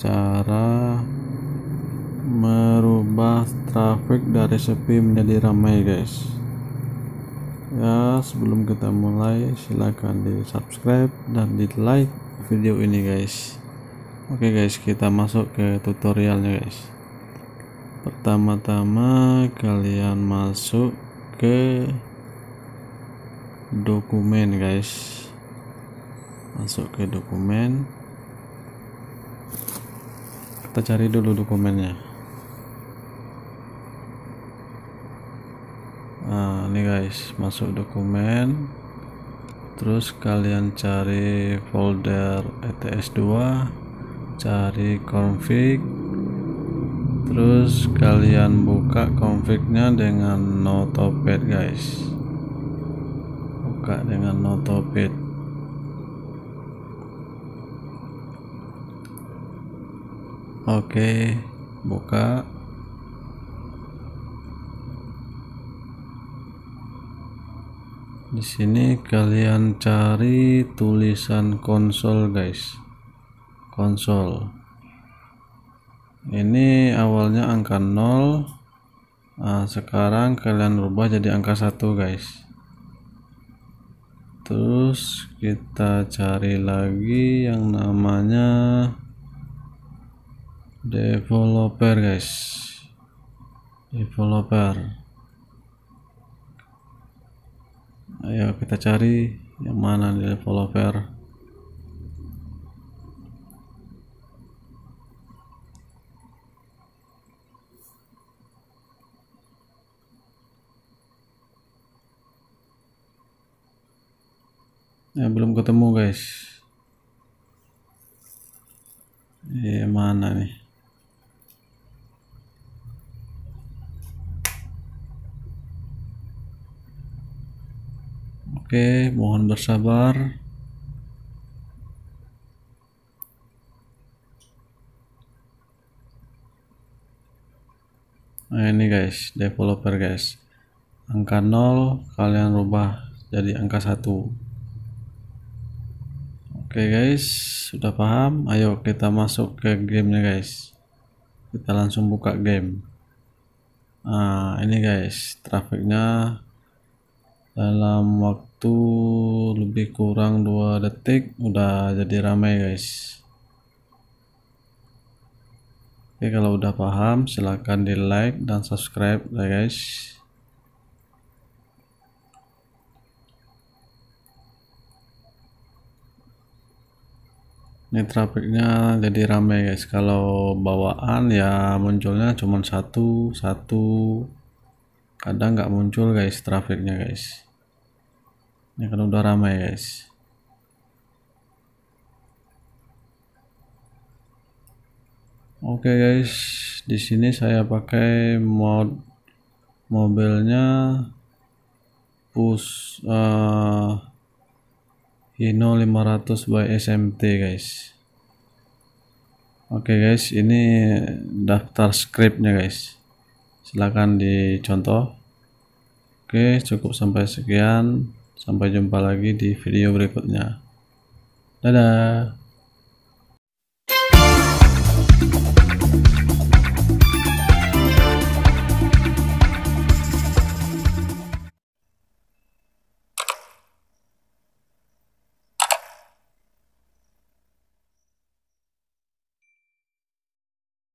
cara merubah traffic dari sepi menjadi ramai guys ya sebelum kita mulai silahkan di subscribe dan di like video ini guys oke guys kita masuk ke tutorialnya guys pertama-tama kalian masuk ke dokumen guys masuk ke dokumen kita cari dulu dokumennya nah ini guys masuk dokumen terus kalian cari folder ets2 cari config terus kalian buka confignya dengan notepad guys buka dengan notepad Oke, buka. Di sini kalian cari tulisan konsol, guys. Konsol. Ini awalnya angka 0. Nah, sekarang kalian rubah jadi angka 1, guys. Terus kita cari lagi yang namanya developer guys developer ayo kita cari yang mana developer ya belum ketemu guys ya mana nih Oke, mohon bersabar. Nah, ini guys, developer guys. Angka 0 kalian rubah jadi angka 1. Oke guys, sudah paham? Ayo kita masuk ke gamenya guys. Kita langsung buka game. Nah, ini guys, trafiknya dalam waktu lebih kurang dua detik udah jadi ramai guys Oke kalau udah paham silahkan di like dan subscribe ya guys ini trafiknya jadi rame guys kalau bawaan ya munculnya cuma satu satu kadang nggak muncul guys trafiknya guys ini kan udah ramai guys oke okay guys di sini saya pakai mod mobilnya push eh, uh, Hino 500 by SMT guys oke okay guys ini daftar scriptnya guys silahkan dicontoh oke cukup sampai sekian sampai jumpa lagi di video berikutnya dadah